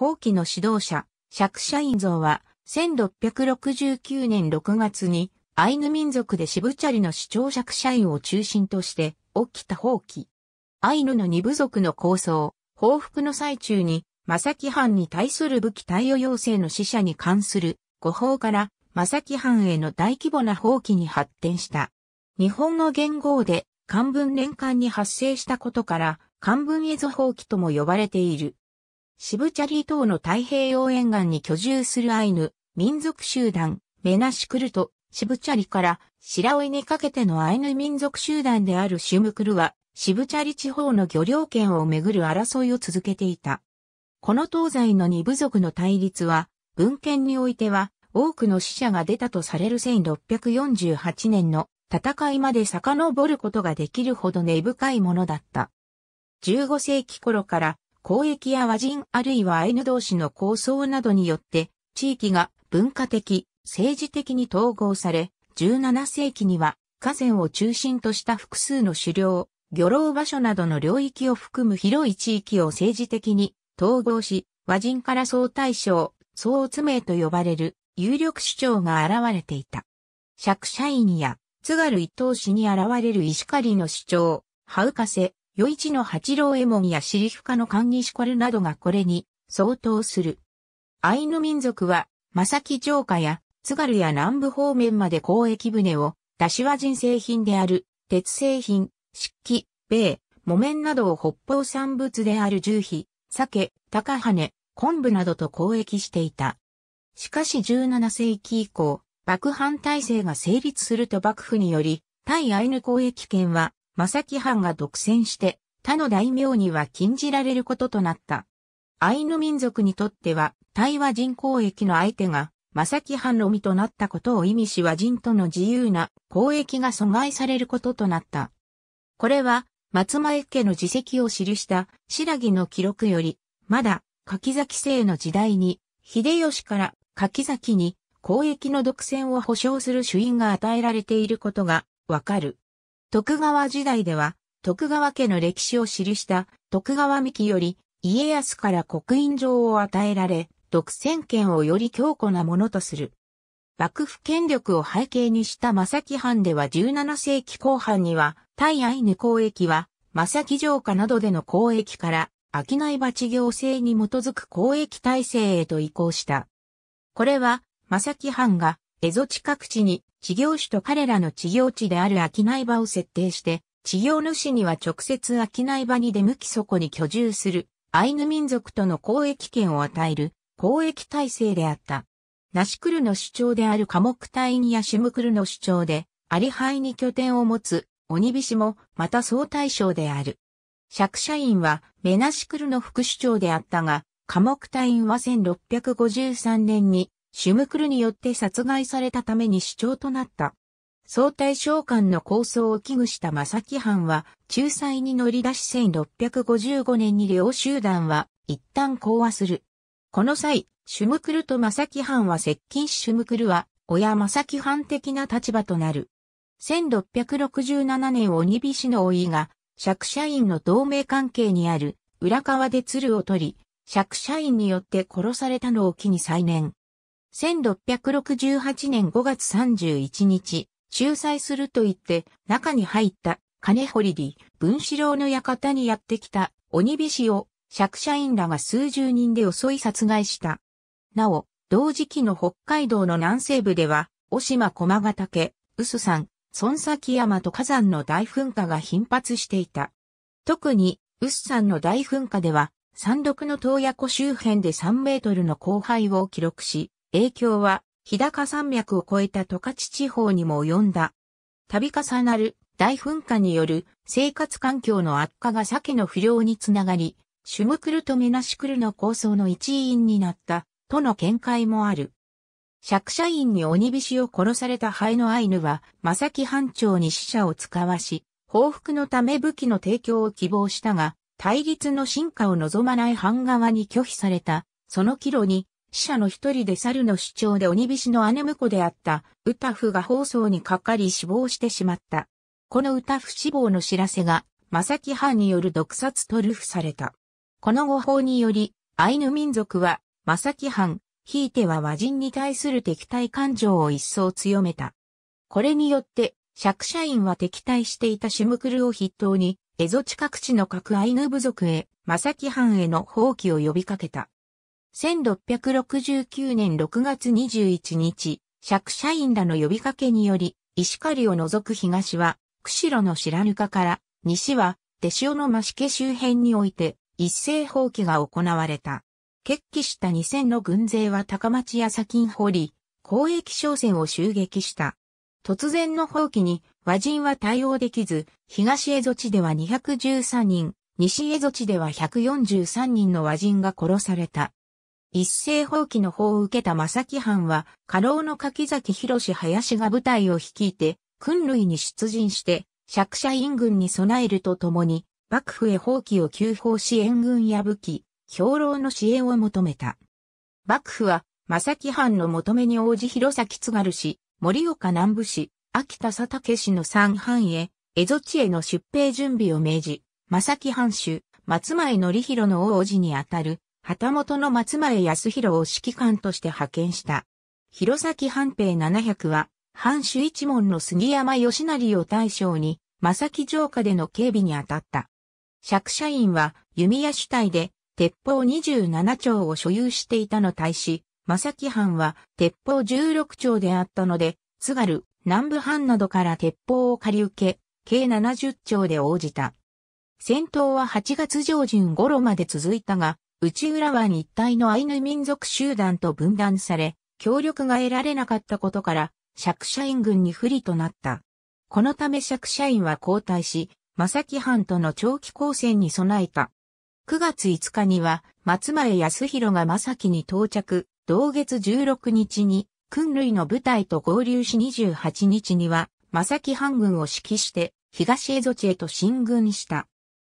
法規の指導者、釈社員像は、1669年6月に、アイヌ民族で渋チャリの主張釈社員を中心として、起きた法規。アイヌの二部族の構想、報復の最中に、正木藩に対する武器貸与要請の死者に関する誤報から正木藩への大規模な放棄に発展した。日本の元号で漢文年間に発生したことから漢文絵図放棄とも呼ばれている。シブチャリー島の太平洋沿岸に居住するアイヌ、民族集団、メナシクルト、シブチャリから白老にかけてのアイヌ民族集団であるシュムクルは、シブチャリ地方の漁業権をめぐる争いを続けていた。この東西の二部族の対立は、文献においては、多くの死者が出たとされる1648年の戦いまで遡ることができるほど根深いものだった。15世紀頃から交易や和人あるいはアイヌ同士の構想などによって、地域が文化的、政治的に統合され、17世紀には河川を中心とした複数の狩猟、漁労場所などの領域を含む広い地域を政治的に統合し、和人から総大将、総乙名と呼ばれる有力主張が現れていた。釈社員や津軽伊東市に現れる石狩の主張、ハウカセ、余一の八郎衛門や尻深の関西これなどがこれに相当する。アイヌ民族は、正木城下や津軽や南部方面まで交易船を、出し和人製品である、鉄製品、漆器、米、木綿などを北方産物である重皮、鮭、高羽、昆布などと交易していた。しかし17世紀以降、幕藩体制が成立すると幕府により、対アイヌ交易権は正木藩が独占して他の大名には禁じられることとなった。アイヌ民族にとっては、対和人交易の相手が、正木藩のみとなったことを意味し和人との自由な交易が阻害されることとなった。これは、松前家の自責を記した白木の記録より、まだ柿崎姓の時代に、秀吉から柿崎に交易の独占を保障する主因が与えられていることがわかる。徳川時代では、徳川家の歴史を記した徳川三木より、家康から刻印状を与えられ、独占権をより強固なものとする。幕府権力を背景にした正木藩では17世紀後半には、対アイヌ交易は、正木城下などでの交易から、商い鉢行政に基づく交易体制へと移行した。これは、正木藩がエゾ地各地に事業主と彼らの事業地である商い場を設定して、事業主には直接商い場に出向きそこに居住するアイヌ民族との交易権を与える交易体制であった。ナシクルの主張であるカモクタインやシムクルの主張で、アリハイに拠点を持つ鬼菱もまた総対象である。釈社員はメナシクルの副主張であったが、科目隊員は1653年にシュムクルによって殺害されたために主張となった。総大将官の構想を危惧した正木藩は、仲裁に乗り出し1655年に両集団は一旦講和する。この際、シュムクルと正木藩は接近しシュムクルは、親正木藩的な立場となる。1667年鬼火氏の老いが、釈社員の同盟関係にある裏川で鶴を取り、釈社員によって殺されたのを機に再燃。1668年5月31日、仲裁すると言って中に入った金堀り文四郎の館にやってきた鬼火を釈社員らが数十人で襲い殺害した。なお、同時期の北海道の南西部では、小島駒ヶ岳、臼山、孫崎山と火山の大噴火が頻発していた。特に、臼山の大噴火では、山麓の洞爺湖周辺で3メートルの荒廃を記録し、影響は日高山脈を越えた十勝地方にも及んだ。度重なる大噴火による生活環境の悪化が鮭の不良につながり、シュムクルとメナシクルの構想の一員になったとの見解もある。釈社員に鬼菱を殺されたハエのアイヌは、正木班長に死者を使わし、報復のため武器の提供を希望したが、対立の進化を望まない班側に拒否された。その帰路に死者の一人で猿の主張で鬼菱の姉婿であった、歌夫が放送にかかり死亡してしまった。この歌夫死亡の知らせが、正木藩による毒殺と流布された。この誤報により、アイヌ民族は、正木藩、ひいては和人に対する敵対感情を一層強めた。これによって、釈社員は敵対していたシムクルを筆頭に、蝦夷地各地の各アイヌ部族へ、正木藩への放棄を呼びかけた。1669年6月21日、釈社員らの呼びかけにより、石狩を除く東は、釧路の白ぬかから、西は、手塩の増家周辺において、一斉放棄が行われた。決起した2000の軍勢は高町や砂金り、交易商船を襲撃した。突然の放棄に和人は対応できず、東江戸地では213人、西江戸地では143人の和人が殺された。一斉放棄の法を受けた正木藩は、家老の柿崎博林が部隊を率いて、訓類に出陣して、釈社員軍に備えるとともに、幕府へ放棄を急報し援軍や武器、兵糧の支援を求めた。幕府は、正木藩の求めに応じ弘前津軽氏、盛岡南部市、秋田佐竹氏の三藩へ、蝦夷地への出兵準備を命じ、正木藩主、松前則広の王子にあたる、旗本の松前康弘を指揮官として派遣した。弘前藩兵700は、藩主一門の杉山義成を大将に、正木城下での警備に当たった。釈社員は弓矢主体で、鉄砲27丁を所有していたの対し、正木藩は鉄砲16丁であったので、津軽、南部藩などから鉄砲を借り受け、計70丁で応じた。戦闘は8月上旬頃まで続いたが、内浦は日体のアイヌ民族集団と分断され、協力が得られなかったことから、釈社員軍に不利となった。このため釈社員は交代し、正木藩との長期交戦に備えた。9月5日には、松前康弘が正木に到着、同月16日に、訓類の部隊と合流し28日には、正木藩軍を指揮して、東江戸地へと進軍した。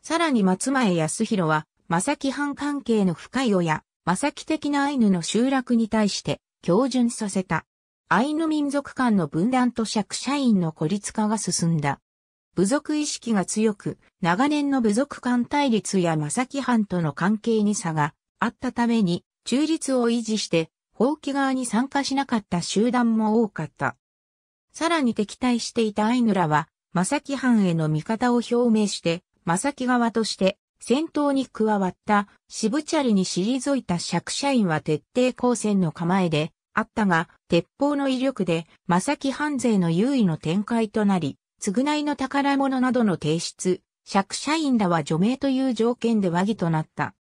さらに松前康弘は、正木藩関係の深い親、正木的なアイヌの集落に対して、標準させた。アイヌ民族間の分断と釈社員の孤立化が進んだ。部族意識が強く、長年の部族間対立や正木藩との関係に差があったために、中立を維持して、放棄側に参加しなかった集団も多かった。さらに敵対していたアイヌらは、正木藩への味方を表明して、正木側として戦闘に加わった渋チャリに退いた釈社員は徹底抗戦の構えであったが、鉄砲の威力で、正木藩勢の優位の展開となり、償いの宝物などの提出、釈社員らは除名という条件で和議となった。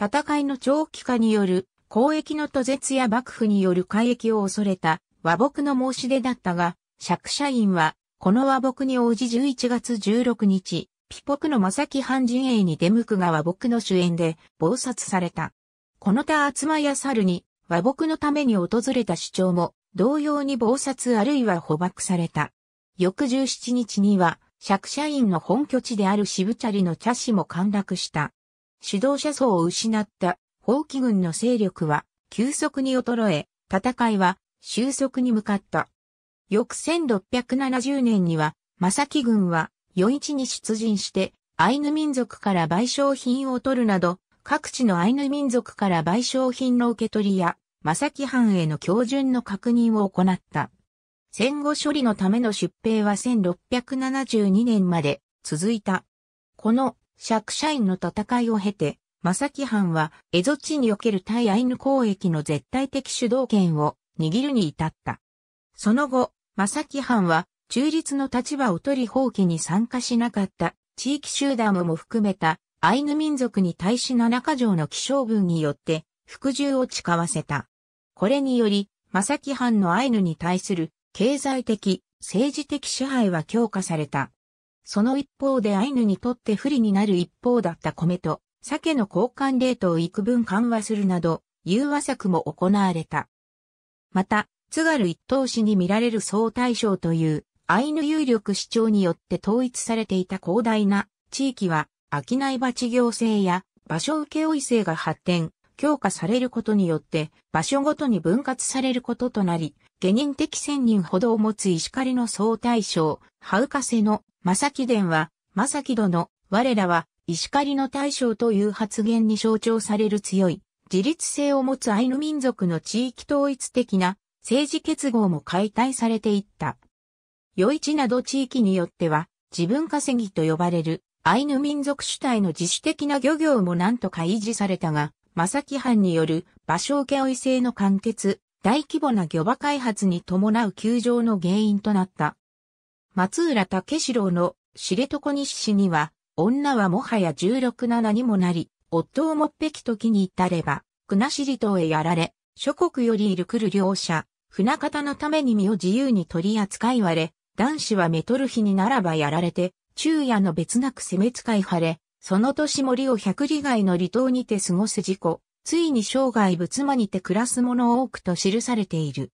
戦いの長期化による交易の途絶や幕府による改易を恐れた和睦の申し出だったが、釈社員はこの和睦に応じ11月16日、ピポクの正木藩陣営に出向くが和睦の主演で、暴殺された。この他厚間や猿に、和睦のために訪れた主張も、同様に暴殺あるいは捕獲された。翌17日には、釈社員の本拠地である渋チャリの茶師も陥落した。指導者層を失った、法規軍の勢力は、急速に衰え、戦いは、収束に向かった。翌1670年には、正木軍は、余市に出陣して、アイヌ民族から賠償品を取るなど、各地のアイヌ民族から賠償品の受け取りや、正木藩への標準の確認を行った。戦後処理のための出兵は1672年まで続いた。この釈社員の戦いを経て、正木藩は蝦夷地における対アイヌ交易の絶対的主導権を握るに至った。その後、正木藩は中立の立場を取り放棄に参加しなかった地域集団も含めたアイヌ民族に対し七か条の希少文によって服従を誓わせた。これにより、正木藩のアイヌに対する経済的、政治的支配は強化された。その一方でアイヌにとって不利になる一方だった米と鮭の交換レートを幾分緩和するなど、融和策も行われた。また、津軽一等市に見られる総大将というアイヌ有力主張によって統一されていた広大な地域は、商い鉢行政や場所請負制が発展、強化されることによって、場所ごとに分割されることとなり、下人的千人ほどを持つ石狩の総大将、ハウカセの正木伝は、正木殿、我らは石狩の大将という発言に象徴される強い、自立性を持つアイヌ民族の地域統一的な政治結合も解体されていった。余市など地域によっては、自分稼ぎと呼ばれる、アイヌ民族主体の自主的な漁業も何とか維持されたが、正木藩による場所請い制の完結、大規模な漁場開発に伴う休場の原因となった。松浦武四郎の知床西市には、女はもはや十六七にもなり、夫をもっぺき時に至れば、国後島へやられ、諸国よりいる来る両者、船方のために身を自由に取り扱いわれ、男子はメトルヒにならばやられて、昼夜の別なく攻め使い晴れ、その年森を百里外の離島にて過ごす事故、ついに生涯仏間にて暮らす者多くと記されている。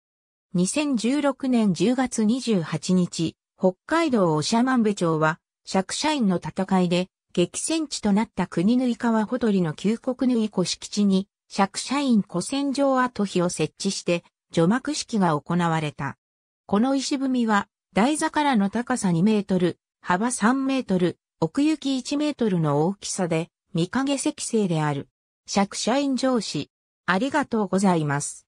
2016年10月28日、北海道おしゃまん部町は、釈社員の戦いで、激戦地となった国縫川ほとりの旧国縫古敷地に、釈社員古戦場跡碑を設置して、除幕式が行われた。この石踏みは、台座からの高さ2メートル、幅3メートル、奥行き1メートルの大きさで、見影石製である。釈社員上司。ありがとうございます。